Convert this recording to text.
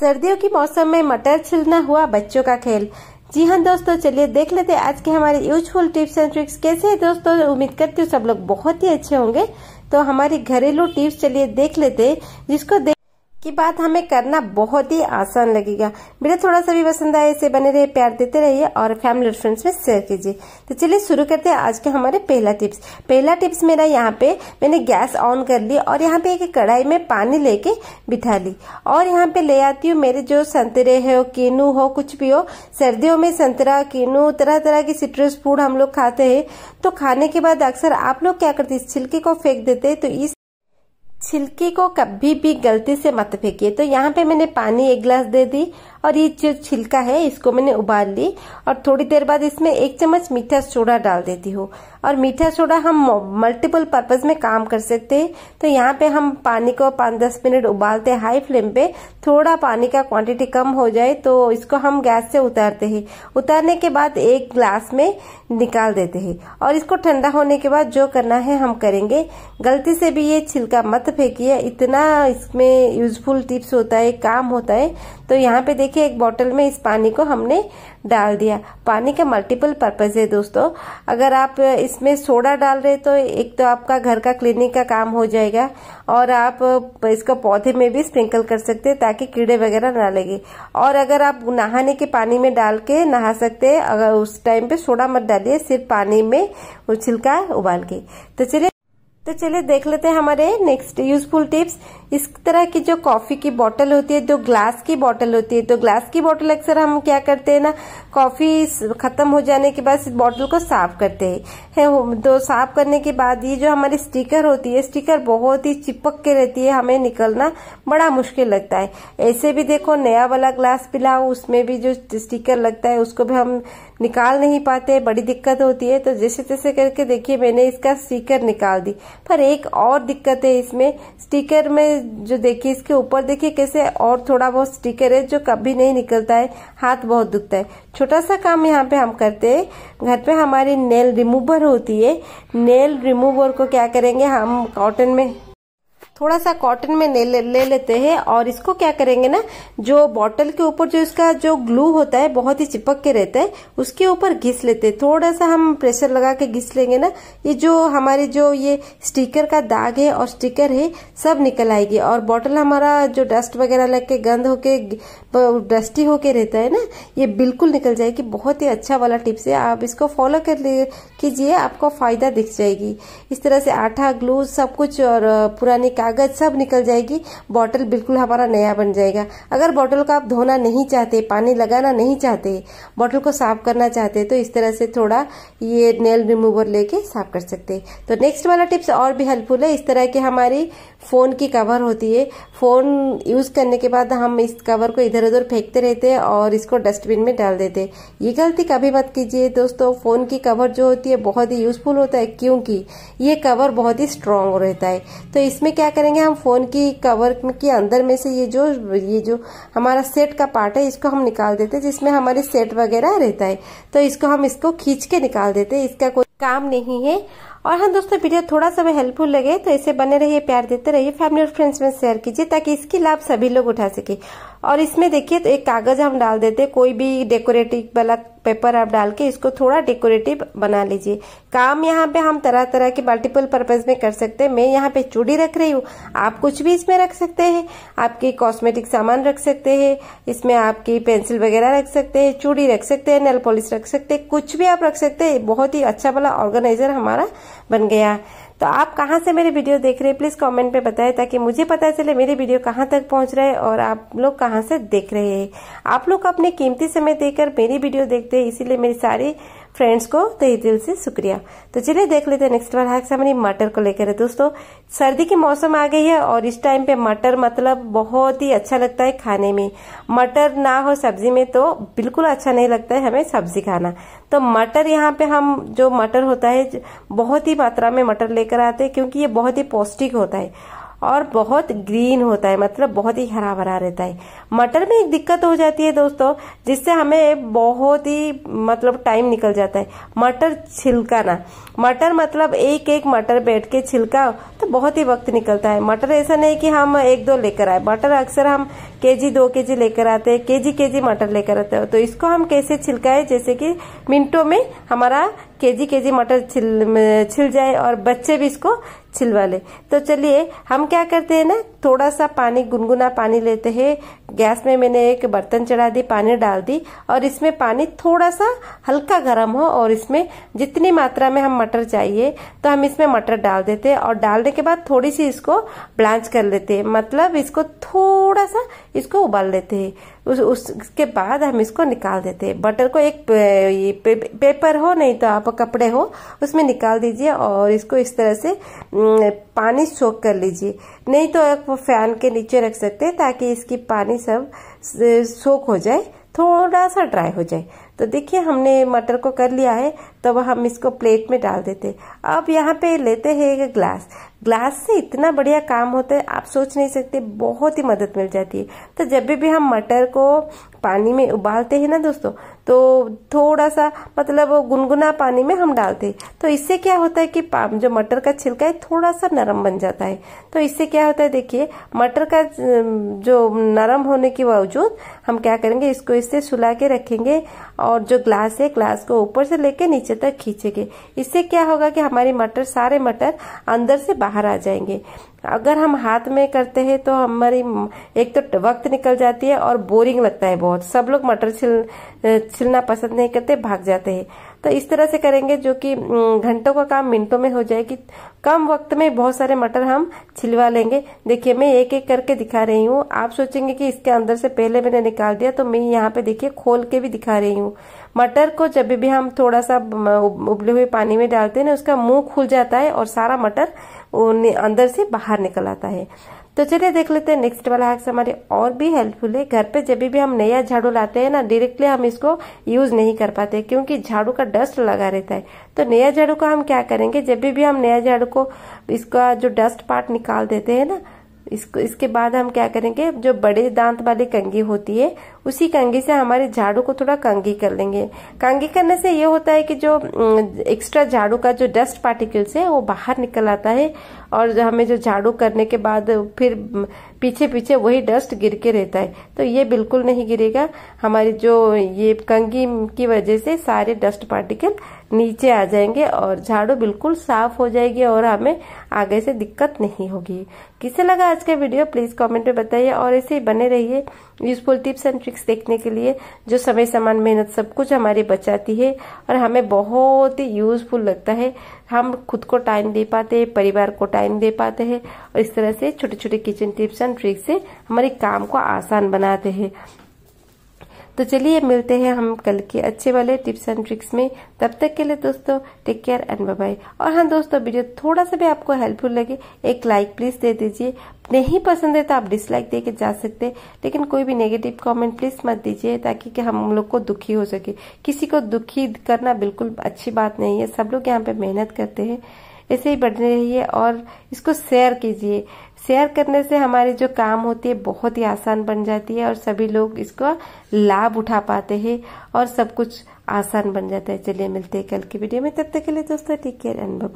सर्दियों के मौसम में मटर छिलना हुआ बच्चों का खेल जी हाँ दोस्तों चलिए देख लेते आज के हमारे यूजफुल टिप्स एंड ट्रिक्स कैसे हैं दोस्तों उम्मीद करती हूँ सब लोग बहुत ही अच्छे होंगे तो हमारी घरेलू टिप्स चलिए देख लेते जिसको देख की बात हमें करना बहुत ही आसान लगेगा वीडियो थोड़ा सा भी पसंद आए इसे बने रहे प्यार देते रहिए और फैमिली और फ्रेंड्स में शेयर कीजिए तो चलिए शुरू करते हैं आज के हमारे पहला टिप्स पहला टिप्स मेरा यहाँ पे मैंने गैस ऑन कर ली और यहाँ पे एक कढ़ाई में पानी लेके बिठा ली और यहाँ पे ले आती हूँ मेरे जो संतरे हो कीनू हो कुछ भी हो सर्दियों में संतरा कीनू तरह तरह की सिट्रस फूड हम लोग खाते है तो खाने के बाद अक्सर आप लोग क्या करते इस छिलके को फेंक देते है तो इस छिलके को कभी भी गलती से मत फेंकिए तो यहाँ पे मैंने पानी एक गिलास दे दी और ये जो छिलका है इसको मैंने उबाल ली और थोड़ी देर बाद इसमें एक चम्मच मीठा सोडा डाल देती हूँ और मीठा सोडा हम मल्टीपल पर्पज में काम कर सकते हैं तो यहाँ पे हम पानी को पाँच दस मिनट उबालते हैं हाई फ्लेम पे थोड़ा पानी का क्वांटिटी कम हो जाए तो इसको हम गैस से उतारते हैं उतारने के बाद एक ग्लास में निकाल देते हैं और इसको ठंडा होने के बाद जो करना है हम करेंगे गलती से भी ये छिलका मत फेंकिए इतना इसमें यूजफुल टिप्स होता है काम होता है तो यहाँ पे देखिए देखिए एक बॉटल में इस पानी को हमने डाल दिया पानी का मल्टीपल पर्पज है दोस्तों अगर आप इसमें सोडा डाल रहे तो एक तो आपका घर का क्लिनिक का काम हो जाएगा और आप इसको पौधे में भी स्प्रिंकल कर सकते हैं ताकि कीड़े वगैरह ना लगे और अगर आप नहाने के पानी में डाल के नहा सकते हैं अगर उस टाइम पे सोडा मत डालिए सिर्फ पानी में छिलका उबाल के तो चलिए तो चलिए देख लेते हैं हमारे नेक्स्ट यूजफुल टिप्स इस तरह की जो कॉफी की बोतल होती है जो ग्लास की बोतल होती है तो ग्लास की बोतल अक्सर हम क्या करते हैं ना कॉफी खत्म हो जाने के बाद इस बोतल को साफ करते हैं है, तो साफ करने के बाद ये जो हमारी स्टिकर होती है स्टिकर बहुत ही चिपक के रहती है हमें निकलना बड़ा मुश्किल लगता है ऐसे भी देखो नया वाला ग्लास पिलाओ उसमें भी जो स्टिकर लगता है उसको भी हम निकाल नहीं पाते बड़ी दिक्कत होती है तो जैसे तैसे करके देखिए मैंने इसका स्टीकर निकाल दी पर एक और दिक्कत है इसमें स्टीकर में जो देखिए इसके ऊपर देखिए कैसे और थोड़ा बहुत स्टीकर है जो कभी नहीं निकलता है हाथ बहुत दुखता है छोटा सा काम यहाँ पे हम करते हैं घर पे हमारी नेल रिमूवर होती है नेल रिमूवर को क्या करेंगे हम कॉटन में थोड़ा सा कॉटन में ले, ले, ले लेते हैं और इसको क्या करेंगे ना जो बॉटल के ऊपर जो इसका जो ग्लू होता है बहुत ही चिपक के रहता है उसके ऊपर घिस लेते हैं थोड़ा सा हम प्रेशर लगा के घिस लेंगे ना ये जो हमारे जो ये स्टिकर का दाग है और स्टिकर है सब निकल आएगी और बॉटल हमारा जो डस्ट वगैरह लग के गंद होके डस्टी होके रहता है ना ये बिल्कुल निकल जाएगी बहुत ही अच्छा वाला टिप्स है आप इसको फॉलो कर कीजिए आपको फायदा दिख जाएगी इस तरह से आठा ग्लू सब कुछ और पुरानी कागज सब निकल जाएगी बॉटल बिल्कुल हमारा नया बन जाएगा अगर बॉटल को आप धोना नहीं चाहते पानी लगाना नहीं चाहते बॉटल को साफ करना चाहते तो इस तरह से थोड़ा ये नेल रिमूवर लेके साफ कर सकते तो नेक्स्ट वाला टिप्स और भी हेल्पफुल है इस तरह की हमारी फ़ोन की कवर होती है फ़ोन यूज़ करने के बाद हम इस कवर को इधर उधर फेंकते रहते हैं और इसको डस्टबिन में डाल देते ये गलती कभी मत कीजिए दोस्तों फ़ोन की कवर जो होती है बहुत ही यूज़फुल होता है क्योंकि ये कवर बहुत ही स्ट्रांग रहता है तो इसमें क्या करेंगे हम फोन की कवर के अंदर में से ये जो ये जो हमारा सेट का पार्ट है इसको हम निकाल देते हैं जिसमें हमारे सेट वगैरह रहता है तो इसको हम इसको खींच के निकाल देते हैं इसका कोई काम नहीं है और हाँ दोस्तों वीडियो थोड़ा सा भी हेल्पफुल लगे तो इसे बने रहिए प्यार देते रहिए फैमिली और फ्रेंड्स में शेयर कीजिए ताकि इसकी लाभ सभी लोग उठा सके और इसमें देखिए तो एक कागज हम डाल देते कोई भी डेकोरेटिव वाला पेपर आप डाल के इसको थोड़ा डेकोरेटिव बना लीजिए काम यहाँ पे हम तरह तरह के मल्टीपल पर्पज में कर सकते हैं मैं यहाँ पे चूड़ी रख रही हूँ आप कुछ भी इसमें रख सकते हैं आपके कॉस्मेटिक सामान रख सकते हैं इसमें आपकी पेंसिल वगैरह रख सकते हैं चूड़ी रख सकते हैं नेल पॉलिश रख सकते हैं कुछ भी आप रख सकते हैं बहुत ही अच्छा वाला ऑर्गेनाइजर हमारा बन गया तो आप कहाँ से मेरे वीडियो देख रहे हैं प्लीज़ कमेंट में बताएं ताकि मुझे पता चले मेरे वीडियो कहाँ तक पहुँच रहे हैं और आप लोग कहाँ से देख रहे हैं आप लोग अपने कीमती समय देकर मेरी वीडियो देखते हैं इसीलिए मेरी सारी फ्रेंड्स को तय तो दिल से शुक्रिया तो चलिए देख लेते हैं नेक्स्ट बार हैक्स हमारी मटर को लेकर है दोस्तों सर्दी की मौसम आ गई है और इस टाइम पे मटर मतलब बहुत ही अच्छा लगता है खाने में मटर ना हो सब्जी में तो बिल्कुल अच्छा नहीं लगता है हमें सब्जी खाना तो मटर यहाँ पे हम जो मटर होता है बहुत ही मात्रा में मटर लेकर आते हैं क्योंकि ये बहुत ही पौष्टिक होता है और बहुत ग्रीन होता है मतलब बहुत ही हरा भरा रहता है मटर में एक दिक्कत हो जाती है दोस्तों जिससे हमें बहुत ही मतलब टाइम निकल जाता है मटर छिलकाना मटर मतलब एक एक मटर बैठ के छिलका तो बहुत ही वक्त निकलता है मटर ऐसा नहीं कि हम एक दो लेकर आए मटर अक्सर हम के जी दो के जी लेकर आते हैं के जी के जी मटर लेकर आते हैं तो इसको हम कैसे छिलकाए जैसे कि मिनटों में हमारा केजी केजी मटर छिल छिल जाए और बच्चे भी इसको छिलवा ले तो चलिए हम क्या करते हैं ना थोड़ा सा पानी गुनगुना पानी लेते हैं गैस में मैंने एक बर्तन चढ़ा दी पानी डाल दी और इसमें पानी थोड़ा सा हल्का गर्म हो और इसमें जितनी मात्रा में हम मटर चाहिए तो हम इसमें मटर डाल देते हैं और डालने के बाद थोड़ी सी इसको ब्लांच कर लेते हैं मतलब इसको थोड़ा सा इसको उबाल लेते हैं उस उसके बाद हम इसको निकाल देते हैं बटर को एक पे, पे, पे, पेपर हो नहीं तो आप कपड़े हो उसमें निकाल दीजिए और इसको इस तरह से पानी सोख कर लीजिए नहीं तो आप फैन के नीचे रख सकते हैं ताकि इसकी पानी सब सोख हो जाए थोड़ा सा ड्राई हो जाए तो देखिए हमने मटर को कर लिया है तो वह हम इसको प्लेट में डाल देते अब यहाँ पे लेते हैं एक ग्लास ग्लास से इतना बढ़िया काम होता है आप सोच नहीं सकते बहुत ही मदद मिल जाती है तो जब भी हम मटर को पानी में उबालते हैं ना दोस्तों तो थोड़ा सा मतलब गुनगुना पानी में हम डालते हैं तो इससे क्या होता है कि जो मटर का छिलका है थोड़ा सा नरम बन जाता है तो इससे क्या होता है देखिए मटर का जो नरम होने के बावजूद हम क्या करेंगे इसको इससे सुला के रखेंगे और जो ग्लास है ग्लास को ऊपर से लेके नीचे नीचे तक खींचेंगे इससे क्या होगा कि हमारे मटर सारे मटर अंदर से बाहर आ जाएंगे अगर हम हाथ में करते हैं तो हमारी एक तो वक्त निकल जाती है और बोरिंग लगता है बहुत सब लोग मटर छिल छिलना पसंद नहीं करते भाग जाते हैं तो इस तरह से करेंगे जो कि घंटों का काम मिनटों में हो जाएगी कम वक्त में बहुत सारे मटर हम छिलवा लेंगे देखिए मैं एक एक करके दिखा रही हूँ आप सोचेंगे कि इसके अंदर से पहले मैंने निकाल दिया तो मैं यहाँ पे देखिए खोल के भी दिखा रही हूँ मटर को जब भी हम थोड़ा सा उबले हुए पानी में डालते हैं ना उसका मुंह खुल जाता है और सारा मटर अंदर से बाहर निकल आता है तो चलिए देख लेते हैं नेक्स्ट वाला हैक्स हमारे और भी हेल्पफुल है घर पे जब भी हम नया झाड़ू लाते हैं ना डायरेक्टली हम इसको यूज नहीं कर पाते क्योंकि झाड़ू का डस्ट लगा रहता है तो नया झाड़ू का हम क्या करेंगे जब भी हम नया झाड़ू को इसका जो डस्ट पार्ट निकाल देते हैं ना इसको इसके बाद हम क्या करेंगे जो बड़े दांत वाली कंगी होती है उसी कंगी से हमारे झाड़ू को थोड़ा कंगी कर लेंगे कंगी करने से ये होता है कि जो एक्स्ट्रा झाड़ू का जो डस्ट पार्टिकल्स है वो बाहर निकल आता है और हमें जो झाड़ू करने के बाद फिर पीछे पीछे वही डस्ट गिर के रहता है तो ये बिल्कुल नहीं गिरेगा हमारी जो ये कंगी की वजह से सारे डस्ट पार्टिकल नीचे आ जाएंगे और झाड़ू बिल्कुल साफ हो जाएगी और हमें आगे से दिक्कत नहीं होगी किसे लगा आज का वीडियो प्लीज कमेंट में बताइए और ऐसे ही बने रहिए यूजफुल टिप्स एंड ग्राफिक्स देखने के लिए जो समय समान मेहनत सब कुछ हमारी बचाती है और हमें बहुत ही यूजफुल लगता है हम खुद को टाइम दे पाते हैं परिवार को टाइम दे पाते हैं और इस तरह से छोटे छोटे किचन टिप्स एंड ट्रिक्स से हमारे काम को आसान बनाते हैं तो चलिए मिलते हैं हम कल के अच्छे वाले टिप्स एंड ट्रिक्स में तब तक के लिए दोस्तों टेक केयर एंड बाय और हाँ दोस्तों वीडियो थोड़ा सा भी आपको हेल्पफुल लगे एक लाइक प्लीज दे दीजिए नहीं पसंद है तो आप डिसलाइक दे के जा सकते लेकिन कोई भी नेगेटिव कमेंट प्लीज मत दीजिए ताकि कि हम लोग को दुखी हो सके किसी को दुखी करना बिल्कुल अच्छी बात नहीं है सब लोग यहाँ पे मेहनत करते हैं ऐसे ही रही रहिए और इसको शेयर कीजिए शेयर करने से हमारी जो काम होती है बहुत ही आसान बन जाती है और सभी लोग इसका लाभ उठा पाते हैं और सब कुछ आसान बन जाता है चलिए मिलते हैं कल की वीडियो में तब तक के लिए दोस्तों टेक केयर एंड